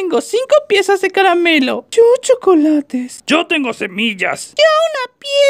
tengo cinco piezas de caramelo. Yo chocolates. Yo tengo semillas. Yo una pieza